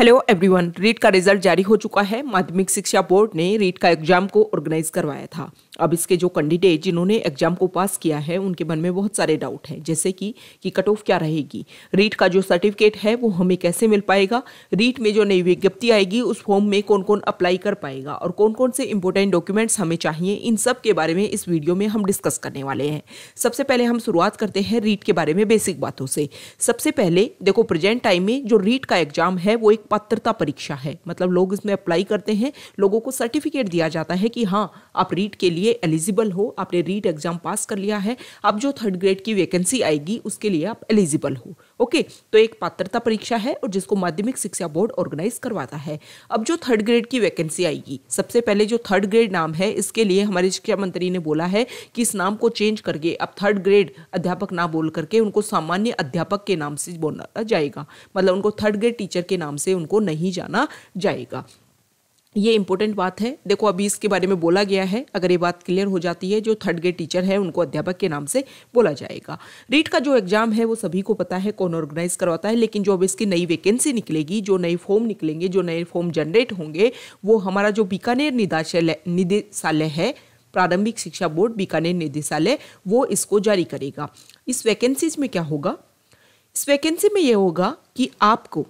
Hello everyone REET का result जारी हो चुका है माध्यमिक शिक्षा बोर्ड ने रीट का एग्जाम को ऑर्गेनाइज करवाया था अब इसके जो कैंडिडेट जिन्होंने एग्जाम को पास किया है उनके मन में बहुत सारे डाउट हैं जैसे कि कि कट ऑफ क्या रहेगी रीट का जो सर्टिफिकेट है वो हमें कैसे मिल पाएगा रीट में जो नई विज्ञप्ति आएगी उस फॉर्म में कौन कौन अप्लाई कर पाएगा और कौन कौन से इंपॉर्टेंट डॉक्यूमेंट्स हमें चाहिए इन सब के बारे में इस वीडियो में हम डिस्कस करने वाले हैं सबसे पहले हम शुरुआत करते हैं रीट के बारे में बेसिक बातों से सबसे पहले देखो प्रेजेंट टाइम में जो रीट का एग्जाम है वो एक पात्रता परीक्षा है मतलब लोग इसमें अप्लाई करते हैं लोगों को सर्टिफिकेट दिया जाता है कि हाँ आप रीट के लिए एलिजिबल हो आपने रीट एग्जाम पास कर लिया है अब जो थर्ड ग्रेड की वैकेंसी आएगी उसके लिए आप एलिजिबल हो ओके तो एक पात्रता परीक्षा है और जिसको माध्यमिक शिक्षा बोर्ड ऑर्गेनाइज करवाता है अब जो थर्ड ग्रेड की वैकेंसी आएगी सबसे पहले जो थर्ड ग्रेड नाम है इसके लिए हमारे शिक्षा मंत्री ने बोला है कि इस नाम को चेंज करके अब थर्ड ग्रेड अध्यापक ना बोल करके उनको सामान्य अध्यापक के नाम से बोला जाएगा मतलब उनको थर्ड ग्रेड टीचर के नाम से से उनको नहीं जाना जाएगा ये इम्पोर्टेंट बात है देखो अभी इसके बारे में बोला गया है अगर ये बात क्लियर हो जाती है जो थर्ड ग्रेड टीचर है उनको अध्यापक के नाम से बोला जाएगा रीट का जो एग्जाम है वो सभी को पता है कौन ऑर्गेनाइज करवाता है लेकिन जो अब इसकी नई वैकेंसी निकलेगी जो नए फॉर्म निकलेंगे जो नए फॉर्म जनरेट होंगे वो हमारा जो बीकानेर निदाशालय निदेशालय है प्रारंभिक शिक्षा बोर्ड बीकानेर निदेशालय वो इसको जारी करेगा इस वैकेंसीज में क्या होगा इस वैकेंसी में ये होगा कि आपको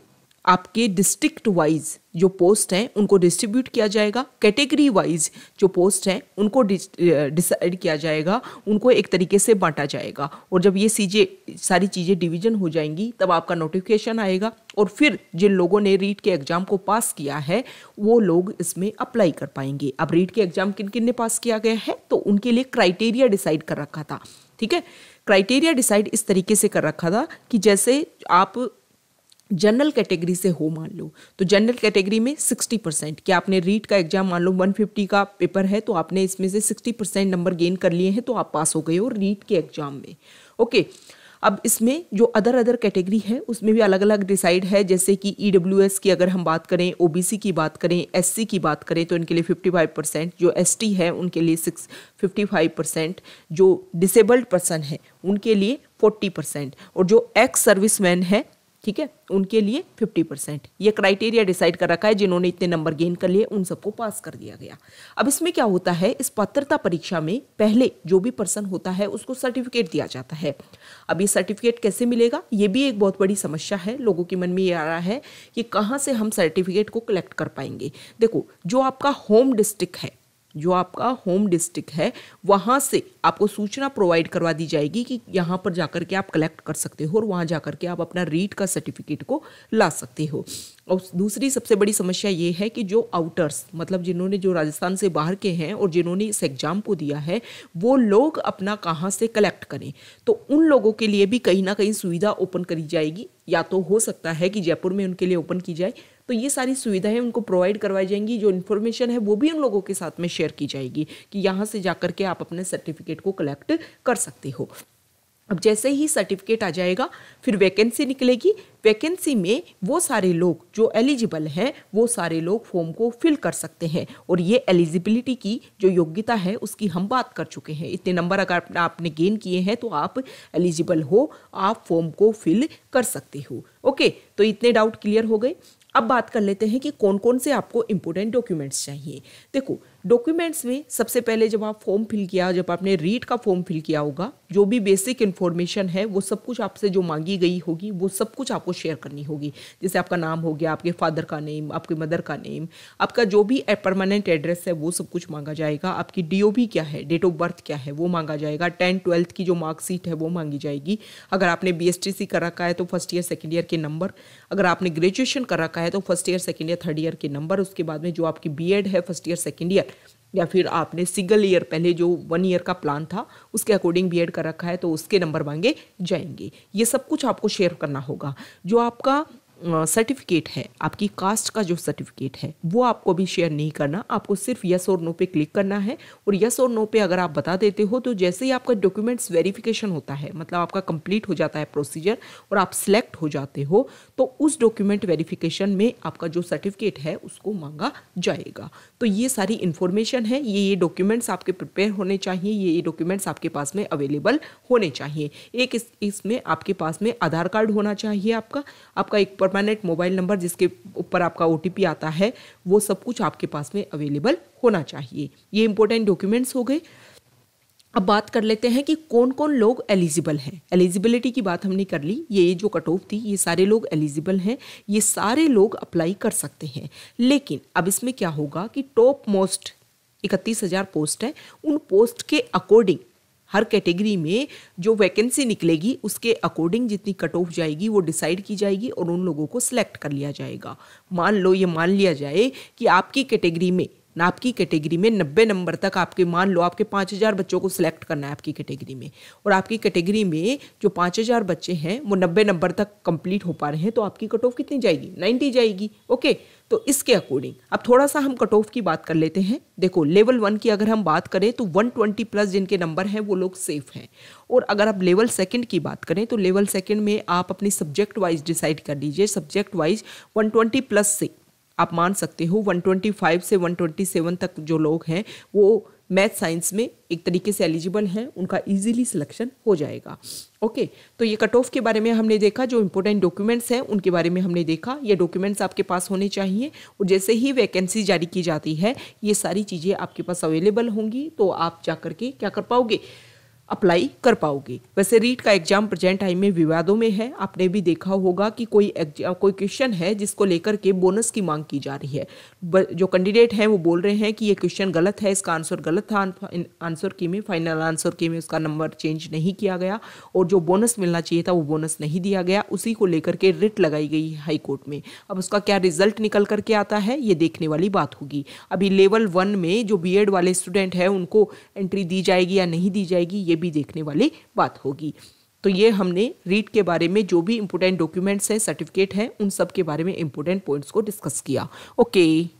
आपके डिस्ट्रिक्ट वाइज जो पोस्ट हैं उनको डिस्ट्रीब्यूट किया जाएगा कैटेगरी वाइज जो पोस्ट हैं उनको डिसाइड किया जाएगा उनको एक तरीके से बांटा जाएगा और जब ये चीज़ें सारी चीज़ें डिवीजन हो जाएंगी तब आपका नोटिफिकेशन आएगा और फिर जिन लोगों ने रीट के एग्ज़ाम को पास किया है वो लोग इसमें अप्लाई कर पाएंगे अब रीट के एग्ज़ाम किन किन ने पास किया गया है तो उनके लिए क्राइटेरिया डिसाइड कर रखा था ठीक है क्राइटेरिया डिसाइड इस तरीके से कर रखा था कि जैसे आप जनरल कैटेगरी से हो मान लो तो जनरल कैटेगरी में 60 परसेंट क्या आपने रीट का एग्जाम मान लो 150 का पेपर है तो आपने इसमें से 60 परसेंट नंबर गेन कर लिए हैं तो आप पास हो गए हो रीट के एग्जाम में ओके अब इसमें जो अदर अदर कैटेगरी है उसमें भी अलग अलग डिसाइड है जैसे कि ई e की अगर हम बात करें ओ की बात करें एस की बात करें तो इनके लिए 55 परसेंट जो एस है उनके लिए सिक्स फिफ्टी परसेंट जो डिसेबल्ड पर्सन है उनके लिए 40 परसेंट और जो एक्स सर्विसमैन है ठीक है उनके लिए फिफ्टी परसेंट ये क्राइटेरिया डिसाइड कर रखा है जिन्होंने इतने नंबर गेन कर लिए उन सबको पास कर दिया गया अब इसमें क्या होता है इस पात्रता परीक्षा में पहले जो भी पर्सन होता है उसको सर्टिफिकेट दिया जाता है अब ये सर्टिफिकेट कैसे मिलेगा ये भी एक बहुत बड़ी समस्या है लोगों के मन में ये आ रहा है कि कहाँ से हम सर्टिफिकेट को कलेक्ट कर पाएंगे देखो जो आपका होम डिस्ट्रिक्ट है जो आपका होम डिस्ट्रिक्ट है वहाँ से आपको सूचना प्रोवाइड करवा दी जाएगी कि यहाँ पर जाकर के आप कलेक्ट कर सकते हो और वहाँ जाकर के आप अपना रीट का सर्टिफिकेट को ला सकते हो और दूसरी सबसे बड़ी समस्या ये है कि जो आउटर्स मतलब जिन्होंने जो राजस्थान से बाहर के हैं और जिन्होंने इस एग्ज़ाम को दिया है वो लोग अपना कहाँ से कलेक्ट करें तो उन लोगों के लिए भी कहीं ना कहीं सुविधा ओपन करी जाएगी या तो हो सकता है कि जयपुर में उनके लिए ओपन की जाए तो ये सारी सुविधाएं उनको प्रोवाइड करवाई जाएंगी जो इन्फॉर्मेशन है वो भी उन लोगों के साथ में शेयर की जाएगी कि यहाँ से जा के आप अपने सर्टिफिकेट को कलेक्ट कर सकते हो अब जैसे ही सर्टिफिकेट आ जाएगा फिर वैकेंसी निकलेगी वैकेंसी में वो सारे लोग जो एलिजिबल हैं वो सारे लोग फॉर्म को फिल कर सकते हैं और ये एलिजिबिलिटी की जो योग्यता है उसकी हम बात कर चुके हैं इतने नंबर अगर आपने गेन किए हैं तो आप एलिजिबल हो आप फॉर्म को फिल कर सकते हो ओके तो इतने डाउट क्लियर हो गए अब बात कर लेते हैं कि कौन कौन से आपको इम्पोर्टेंट डॉक्यूमेंट्स चाहिए देखो डॉक्यूमेंट्स में सबसे पहले जब आप फॉर्म फिल किया जब आपने रीट का फॉर्म फिल किया होगा जो भी बेसिक इन्फॉर्मेशन है वो सब कुछ आपसे जो मांगी गई होगी वो सब कुछ आपको आपको शेयर करनी होगी जैसे आपका नाम हो गया आपके फादर का नेम आपके मदर का नेम आपका जो भी परमानेंट एड्रेस है वो सब कुछ मांगा जाएगा आपकी डी क्या है डेट ऑफ बर्थ क्या है वो मांगा जाएगा टेन ट्वेल्थ की जो मार्कशीट है वो मांगी जाएगी अगर आपने बी कर रखा है तो फर्स्ट ईयर सेकेंड ईयर के नंबर अगर आपने ग्रेजुएशन कर रखा है तो first year second year third year के नंबर उसके बाद में जो आपकी बी है फर्स्ट ईयर सेकेंड ईयर या फिर आपने सिंगल ईयर पहले जो वन ईयर का प्लान था उसके अकॉर्डिंग बी कर रखा है तो उसके नंबर मांगे जाएंगे ये सब कुछ आपको शेयर करना होगा जो आपका सर्टिफिकेट है आपकी कास्ट का जो सर्टिफिकेट है वो आपको अभी शेयर नहीं करना आपको सिर्फ यस और नो पे क्लिक करना है और यस और नो पे अगर आप बता देते हो तो जैसे ही आपका डॉक्यूमेंट्स वेरिफिकेशन होता है मतलब आपका कंप्लीट हो जाता है प्रोसीजर और आप सिलेक्ट हो जाते हो तो उस डॉक्यूमेंट वेरिफिकेशन में आपका जो सर्टिफिकेट है उसको मांगा जाएगा तो ये सारी इन्फॉर्मेशन है ये ये डॉक्यूमेंट्स आपके प्रिपेयर होने चाहिए ये ये डॉक्यूमेंट्स आपके पास में अवेलेबल होने चाहिए एक इसमें इस आपके पास में आधार कार्ड होना चाहिए आपका आपका एक पर परमानेंट मोबाइल नंबर जिसके ऊपर आपका ओ आता है वो सब कुछ आपके पास में अवेलेबल होना चाहिए ये इंपॉर्टेंट डॉक्यूमेंट्स हो गए अब बात कर लेते हैं कि कौन कौन लोग एलिजिबल हैं एलिजिबिलिटी की बात हमने कर ली ये जो कट ऑफ थी ये सारे लोग एलिजिबल हैं ये सारे लोग अप्लाई कर सकते हैं लेकिन अब इसमें क्या होगा कि टॉप मोस्ट इकतीस हज़ार पोस्ट है उन पोस्ट के अकॉर्डिंग हर कैटेगरी में जो वैकेंसी निकलेगी उसके अकॉर्डिंग जितनी कट ऑफ जाएगी वो डिसाइड की जाएगी और उन लोगों को सिलेक्ट कर लिया जाएगा मान लो ये मान लिया जाए कि आपकी कैटेगरी में आपकी कैटेगरी में नब्बे नंबर तक आपके मान लो आपके पाँच हज़ार बच्चों को सिलेक्ट करना है आपकी कैटेगरी में और आपकी कैटेगरी में जो पाँच हज़ार बच्चे हैं वो नब्बे नंबर तक कंप्लीट हो पा रहे हैं तो आपकी कट ऑफ कितनी जाएगी नाइन्टी जाएगी ओके तो इसके अकॉर्डिंग अब थोड़ा सा हम कट ऑफ की बात कर लेते हैं देखो लेवल वन की अगर हम बात करें तो वन ट्वेंटी प्लस जिनके नंबर हैं वो लोग सेफ हैं और अगर आप लेवल सेकंड की बात करें तो लेवल सेकंड में आप अपनी सब्जेक्ट वाइज डिसाइड कर लीजिए subject wise one twenty plus से आप मान सकते हो 125 से 127 तक जो लोग हैं वो मैथ साइंस में एक तरीके से एलिजिबल हैं उनका इजीली सिलेक्शन हो जाएगा ओके तो ये कट ऑफ के बारे में हमने देखा जो इम्पोर्टेंट डॉक्यूमेंट्स हैं उनके बारे में हमने देखा ये डॉक्यूमेंट्स आपके पास होने चाहिए और जैसे ही वैकेंसी जारी की जाती है ये सारी चीज़ें आपके पास अवेलेबल होंगी तो आप जा करके क्या कर पाओगे अप्लाई कर पाओगे वैसे रीट का एग्जाम प्रेजेंट टाइम में विवादों में है आपने भी देखा होगा कि कोई एग्जाम कोई क्वेश्चन है जिसको लेकर के बोनस की मांग की जा रही है जो कैंडिडेट हैं वो बोल रहे हैं कि ये क्वेश्चन गलत है इसका आंसर गलत था आंसर की में फाइनल आंसर की में उसका नंबर चेंज नहीं किया गया और जो बोनस मिलना चाहिए था वो बोनस नहीं दिया गया उसी को लेकर के रिट लगाई गई हाईकोर्ट में अब उसका क्या रिजल्ट निकल करके आता है ये देखने वाली बात होगी अभी लेवल वन में जो बी वाले स्टूडेंट हैं उनको एंट्री दी जाएगी या नहीं दी जाएगी ये भी देखने वाली बात होगी तो ये हमने रीट के बारे में जो भी इम्पोर्टेंट डॉक्यूमेंट्स हैं सर्टिफिकेट हैं उन सब के बारे में इम्पोर्टेंट पॉइंट्स को डिस्कस किया ओके okay.